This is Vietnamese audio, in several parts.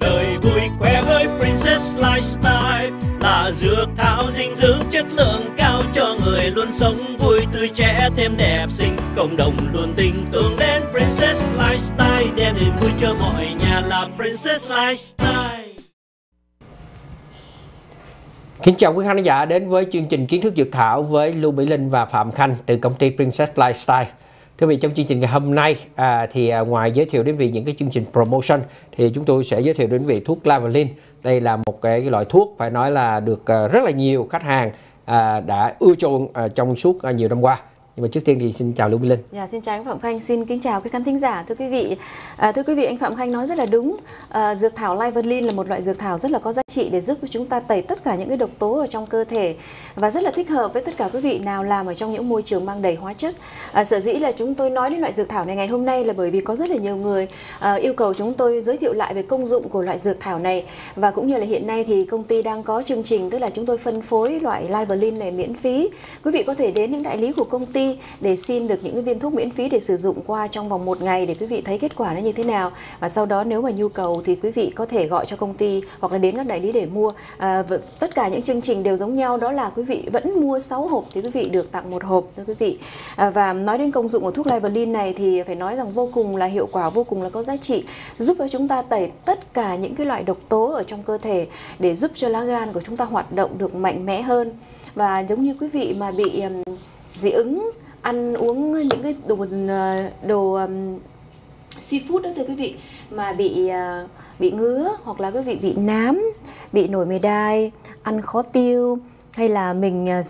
Đời vui khỏe với Princess Lifestyle là dược thảo dinh dưỡng chất lượng cao cho người luôn sống vui tươi trẻ thêm đẹp xinh cộng đồng luôn tình tương đến Princess Lifestyle đem niềm vui cho mọi nhà là Princess Lifestyle. Kính chào quý khán giả đến với chương trình Kiến thức Dược Thảo với Lưu Mỹ Linh và Phạm Khanh từ công ty Princess Lifestyle. Thưa vị trong chương trình ngày hôm nay à, thì à, ngoài giới thiệu đến vị những cái chương trình promotion thì chúng tôi sẽ giới thiệu đến vị thuốc Lavalin. Đây là một cái, loại thuốc phải nói là được à, rất là nhiều khách hàng à, đã ưa chuộng à, trong suốt à, nhiều năm qua nhưng mà trước tiên thì xin chào Lưu Minh Linh. Dạ, xin chào anh Phạm Khanh, xin kính chào các khán thính giả. Thưa quý vị, à, thưa quý vị anh Phạm Khanh nói rất là đúng. À, dược thảo Livalin là một loại dược thảo rất là có giá trị để giúp chúng ta tẩy tất cả những cái độc tố ở trong cơ thể và rất là thích hợp với tất cả quý vị nào làm ở trong những môi trường mang đầy hóa chất. À, sở dĩ là chúng tôi nói đến loại dược thảo này ngày hôm nay là bởi vì có rất là nhiều người à, yêu cầu chúng tôi giới thiệu lại về công dụng của loại dược thảo này và cũng như là hiện nay thì công ty đang có chương trình tức là chúng tôi phân phối loại Livalin này miễn phí. Quý vị có thể đến những đại lý của công ty ty để xin được những cái viên thuốc miễn phí để sử dụng qua trong vòng một ngày để quý vị thấy kết quả nó như thế nào và sau đó nếu mà nhu cầu thì quý vị có thể gọi cho công ty hoặc là đến các đại lý để mua à, tất cả những chương trình đều giống nhau đó là quý vị vẫn mua 6 hộp thì quý vị được tặng một hộp thưa quý vị à, và nói đến công dụng của thuốc Livalin này thì phải nói rằng vô cùng là hiệu quả vô cùng là có giá trị giúp cho chúng ta tẩy tất cả những cái loại độc tố ở trong cơ thể để giúp cho lá gan của chúng ta hoạt động được mạnh mẽ hơn và giống như quý vị mà bị dị ứng ăn uống những cái đồ ờ, đồ um, seafood đó thưa quý vị mà bị uh, bị ngứa hoặc là quý vị bị nám, bị nổi mề đai, ăn khó tiêu hay là mình uh,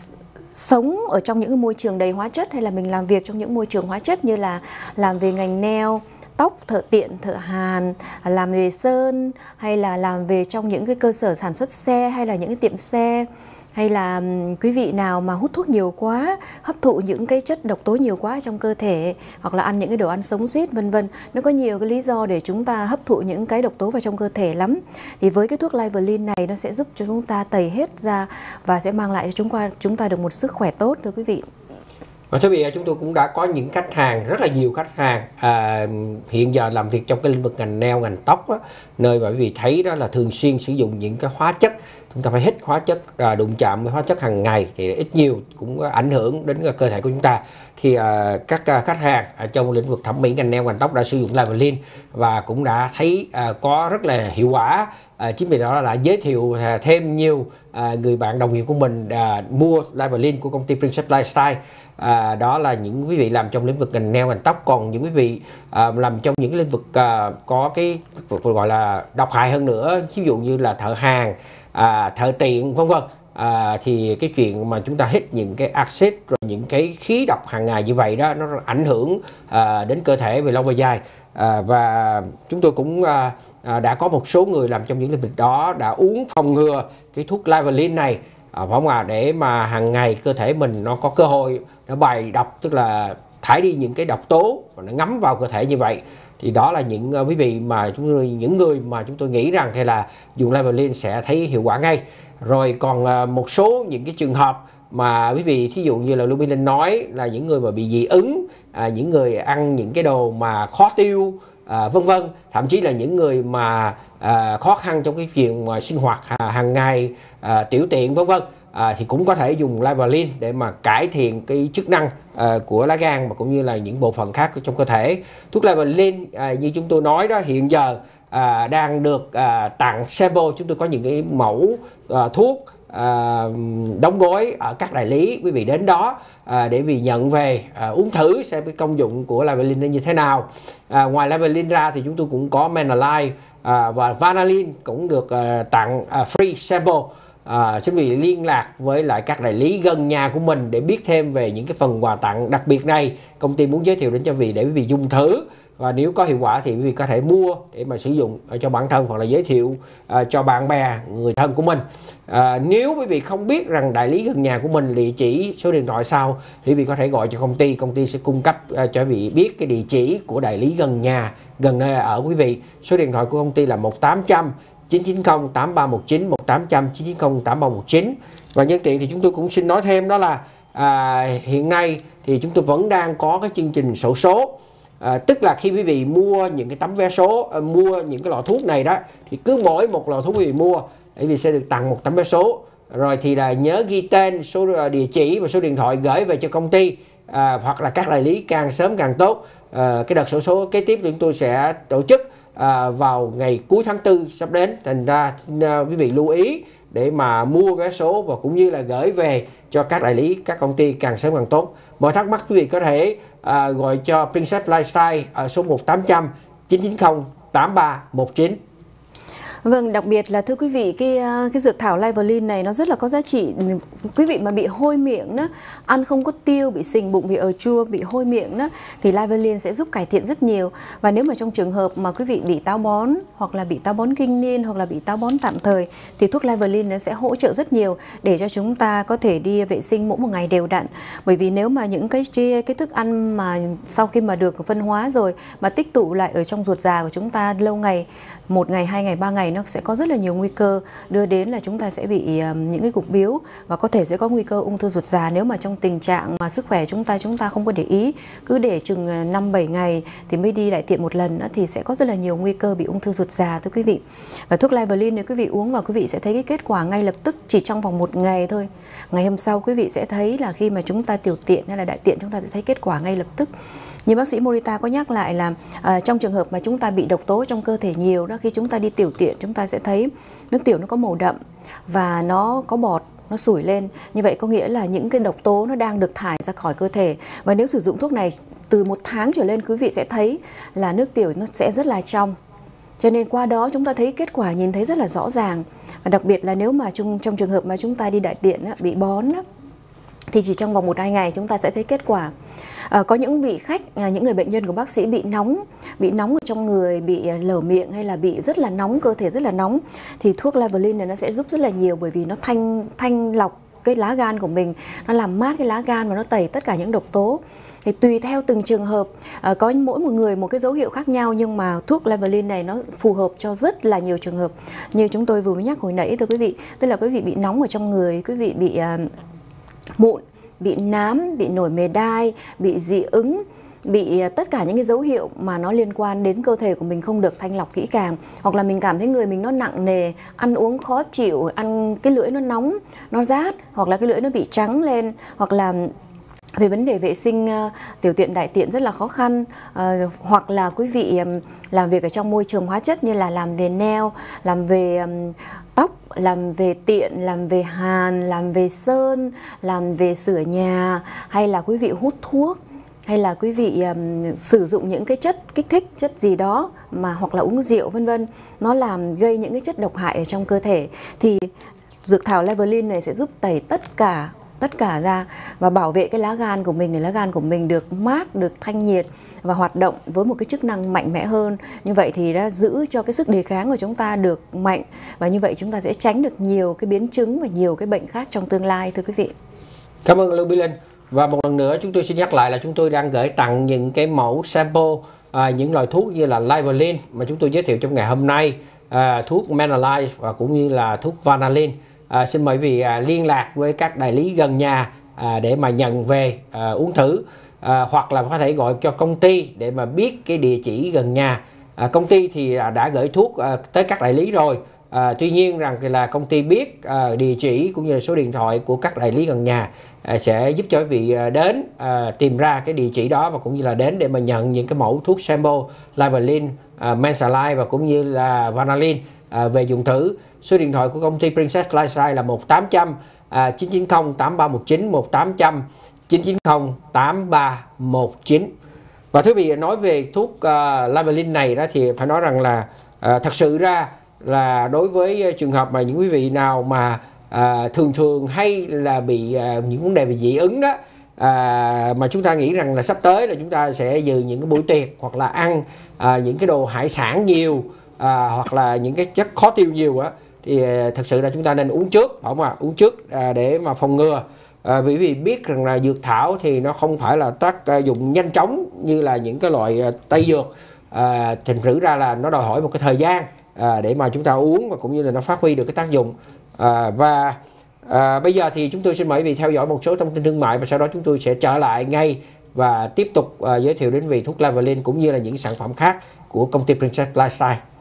sống ở trong những cái môi trường đầy hóa chất hay là mình làm việc trong những môi trường hóa chất như là làm về ngành neo tóc thợ tiện thợ hàn làm về sơn hay là làm về trong những cái cơ sở sản xuất xe hay là những cái tiệm xe hay là quý vị nào mà hút thuốc nhiều quá hấp thụ những cái chất độc tố nhiều quá trong cơ thể hoặc là ăn những cái đồ ăn sống xít vân vân nó có nhiều cái lý do để chúng ta hấp thụ những cái độc tố vào trong cơ thể lắm thì với cái thuốc Liverlin này nó sẽ giúp cho chúng ta tẩy hết ra và sẽ mang lại cho chúng ta chúng ta được một sức khỏe tốt thưa quý vị và thưa vị chúng tôi cũng đã có những khách hàng rất là nhiều khách hàng à, hiện giờ làm việc trong cái lĩnh vực ngành neo ngành tóc đó, nơi mà quý vị thấy đó là thường xuyên sử dụng những cái hóa chất chúng ta phải hít hóa chất à, đụng chạm với hóa chất hàng ngày thì ít nhiều cũng ảnh hưởng đến cơ thể của chúng ta thì à, các à, khách hàng à, trong lĩnh vực thẩm mỹ ngành neo ngành tóc đã sử dụng Lavelin và cũng đã thấy à, có rất là hiệu quả À, chính vì đó là giới thiệu à, thêm nhiều à, người bạn đồng nghiệp của mình à, mua Live của công ty Princess Lifestyle à, đó là những quý vị làm trong lĩnh vực ngành nail ngành tóc còn những quý vị à, làm trong những lĩnh vực à, có cái gọi là độc hại hơn nữa ví dụ như là thợ hàng à, thợ tiện vân vân à, thì cái chuyện mà chúng ta hít những cái axit rồi những cái khí độc hàng ngày như vậy đó nó ảnh hưởng à, đến cơ thể về lâu về dài à, và chúng tôi cũng à, à, đã có một số người làm trong những lĩnh vực đó đã uống phòng ngừa cái thuốc Lavalin này à, phải không à để mà hàng ngày cơ thể mình nó có cơ hội nó bài độc tức là thải đi những cái độc tố và nó ngấm vào cơ thể như vậy thì đó là những uh, quý vị mà chúng tôi những người mà chúng tôi nghĩ rằng hay là dùng Livalin sẽ thấy hiệu quả ngay rồi còn uh, một số những cái trường hợp mà quý vị thí dụ như là Lumilin nói là những người mà bị dị ứng à, những người ăn những cái đồ mà khó tiêu à, vân vân thậm chí là những người mà à, khó khăn trong cái chuyện mà sinh hoạt à, hàng ngày à, tiểu tiện vân vân à, thì cũng có thể dùng Livalin để mà cải thiện cái chức năng à, của lá gan mà cũng như là những bộ phận khác trong cơ thể thuốc Livalin à, như chúng tôi nói đó hiện giờ à, đang được à, tặng sample chúng tôi có những cái mẫu à, thuốc à, đóng gói ở các đại lý quý vị đến đó à, để vì nhận về à, uống thử xem cái công dụng của Livalin nó như thế nào à, ngoài Livalin ra thì chúng tôi cũng có Menalite à, và Vanalin cũng được à, tặng à, free sample à, xin quý vị liên lạc với lại các đại lý gần nhà của mình để biết thêm về những cái phần quà tặng đặc biệt này công ty muốn giới thiệu đến cho vị để quý vị dùng thử và nếu có hiệu quả thì quý vị có thể mua để mà sử dụng ờ, cho bản thân hoặc là giới thiệu à, cho bạn bè người thân của mình à, nếu quý vị không biết rằng đại lý gần nhà của mình địa chỉ số điện thoại sao thì quý vị có thể gọi cho công ty công ty sẽ cung cấp à, cho quý vị biết cái địa chỉ của đại lý gần nhà gần nơi ở quý vị số điện thoại của công ty là 1800 990 8319 1800 990 8319 và nhân tiện thì chúng tôi cũng xin nói thêm đó là à, hiện nay thì chúng tôi vẫn đang có cái chương trình sổ số à, tức là khi quý vị mua những cái tấm vé số à, mua những cái lọ thuốc này đó thì cứ mỗi một lọ thuốc quý vị mua quý vị sẽ được tặng một tấm vé số rồi thì là nhớ ghi tên số à, địa chỉ và số điện thoại gửi về cho công ty à, hoặc là các đại lý càng sớm càng tốt à, cái đợt sổ số kế tiếp chúng tôi sẽ tổ chức à, vào ngày cuối tháng 4 sắp đến thành ra à, quý vị lưu ý để mà mua vé số và cũng như là gửi về cho các đại lý các công ty càng sớm càng tốt mọi thắc mắc quý vị có thể à, gọi cho Princess Lifestyle ở số 1800 990 8319 Vâng, đặc biệt là thưa quý vị, cái à, cái dược thảo Livalin này nó rất là có giá trị. Quý vị mà bị hôi miệng đó, ăn không có tiêu, bị sình bụng, bị ở chua, bị hôi miệng đó thì Livalin sẽ giúp cải thiện rất nhiều. Và nếu mà trong trường hợp mà quý vị bị táo bón hoặc là bị táo bón kinh niên hoặc là bị táo bón tạm thời thì thuốc Livalin nó sẽ hỗ trợ rất nhiều để cho chúng ta có thể đi vệ sinh mỗi một ngày đều đặn. Bởi vì nếu mà những cái cái thức ăn mà sau khi mà được phân hóa rồi mà tích tụ lại ở trong ruột già của chúng ta lâu ngày, một ngày, hai ngày, ba ngày nó sẽ có rất là nhiều nguy cơ đưa đến là chúng ta sẽ bị ờ, những cái cục biếu và có thể sẽ có nguy cơ ung thư ruột già nếu mà trong tình trạng mà sức khỏe chúng ta chúng ta không có để ý cứ để chừng 5 ờ, 7 ngày thì mới đi đại tiện một lần thì sẽ có rất là nhiều nguy cơ bị ung thư ruột già thưa quý vị. Và thuốc Livalin nếu quý vị uống vào quý vị sẽ thấy cái kết quả ngay lập tức chỉ trong vòng một ngày thôi. Ngày hôm sau quý vị sẽ thấy là khi mà chúng ta tiểu tiện hay là đại tiện chúng ta sẽ thấy kết quả ngay lập tức như bác sĩ Morita có nhắc lại là à, trong trường hợp mà chúng ta bị độc tố trong cơ thể nhiều đó khi chúng ta đi tiểu tiện chúng ta sẽ thấy nước tiểu nó có màu đậm và nó có bọt nó sủi lên như vậy có nghĩa là những cái độc tố nó đang được thải ra khỏi cơ thể và nếu sử dụng thuốc này từ một tháng trở lên quý vị sẽ thấy là nước tiểu nó sẽ rất là trong cho nên qua đó chúng ta thấy kết quả nhìn thấy rất là rõ ràng và đặc biệt là nếu mà trong, trong trường hợp mà chúng ta đi đại tiện bị bón á, thì chỉ trong vòng một hai ngày chúng ta sẽ thấy kết quả à, có những vị khách à, những người bệnh nhân của bác sĩ bị nóng bị nóng ở trong người bị à, lở miệng hay là bị rất là nóng cơ thể rất là nóng thì thuốc lavelin này nó sẽ giúp rất là nhiều bởi vì nó thanh thanh lọc cái lá gan của mình nó làm mát cái lá gan và nó tẩy tất cả những độc tố thì tùy theo từng trường hợp ờ, có mỗi một người một cái dấu hiệu khác nhau nhưng mà thuốc Levelin này nó phù hợp cho rất là nhiều trường hợp như chúng tôi vừa mới nhắc hồi nãy thưa quý vị tức là quý vị bị nóng ở trong người quý vị bị à, mụn, bị nám, bị nổi mề đai, bị dị ứng, bị à, tất cả những cái dấu hiệu mà nó liên quan đến cơ thể của mình không được thanh lọc kỹ càng hoặc là mình cảm thấy người mình nó nặng nề ăn uống khó chịu ăn cái lưỡi nó nóng nó rát hoặc là cái lưỡi nó bị trắng lên hoặc là về vấn đề vệ sinh à, tiểu tiện đại tiện rất là khó khăn ờ, hoặc là quý vị làm việc ở trong môi trường hóa chất như là làm về nail làm về tóc làm về tiện làm về hàn làm về sơn làm về sửa nhà hay là quý vị hút thuốc hay là quý vị um, sử dụng những cái chất kích thích chất gì đó mà hoặc là uống rượu vân vân nó làm gây những cái chất độc hại ở trong cơ thể thì dược thảo levelin này sẽ giúp tẩy tất cả tất cả ra và bảo vệ cái lá gan của mình để lá gan của mình được mát được thanh nhiệt và hoạt động với một cái chức năng mạnh mẽ hơn như vậy thì đã giữ cho cái sức đề kháng của chúng ta được mạnh và như vậy chúng ta sẽ tránh được nhiều cái biến chứng và nhiều cái bệnh khác trong tương lai thưa quý vị cảm ơn Lưu Bí Linh và một lần nữa chúng tôi xin nhắc lại là chúng tôi đang gửi tặng những cái mẫu sample à, những loại thuốc như là Livalin mà chúng tôi giới thiệu trong ngày hôm nay à, thuốc Menalize và cũng như là thuốc Vanalin à, xin mời vị à, liên lạc với các đại lý gần nhà à, để mà nhận về à, uống thử à, hoặc là có thể gọi cho công ty để mà biết cái địa chỉ gần nhà à, công ty thì đã gửi thuốc à, tới các đại lý rồi à, tuy nhiên rằng là công ty biết à, địa chỉ cũng như là số điện thoại của các đại lý gần nhà à, sẽ giúp cho quý vị à, đến à, tìm ra cái địa chỉ đó và cũng như là đến để mà nhận những cái mẫu thuốc sample Libalin, à, Mensalin và cũng như là Vanalin À, về dụng thử. Số điện thoại của công ty Princess Lifestyle là 1800 à, 990 8319 1800 990 8319. Và thưa vị nói về thuốc uh, à, Lamelin này đó thì phải nói rằng là uh, thật sự ra là đối với trường hợp mà những quý vị nào mà à, thường thường hay là bị à, những vấn đề về dị ứng đó à, mà chúng ta nghĩ rằng là sắp tới là chúng ta sẽ dự những cái buổi tiệc hoặc là ăn à, những cái đồ hải sản nhiều à, hoặc là những cái chất khó tiêu nhiều á thì à, thực sự là chúng ta nên uống trước phải không ạ à? uống trước à, để mà phòng ngừa à, vì vì biết rằng là dược thảo thì nó không phải là tác à, dụng nhanh chóng như là những cái loại à, tây dược à, thành thử ra là nó đòi hỏi một cái thời gian à, để mà chúng ta uống và cũng như là nó phát huy được cái tác dụng à, và à, bây giờ thì chúng tôi xin mời vị theo dõi một số thông tin thương mại và sau đó chúng tôi sẽ trở lại ngay và tiếp tục à, giới thiệu đến vị thuốc Lavalin cũng như là những sản phẩm khác của công ty Princess Lifestyle